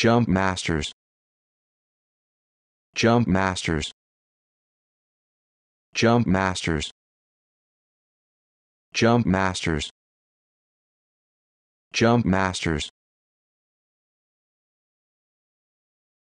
Jump Masters Jump Masters Jump Masters Jump Masters Jump Masters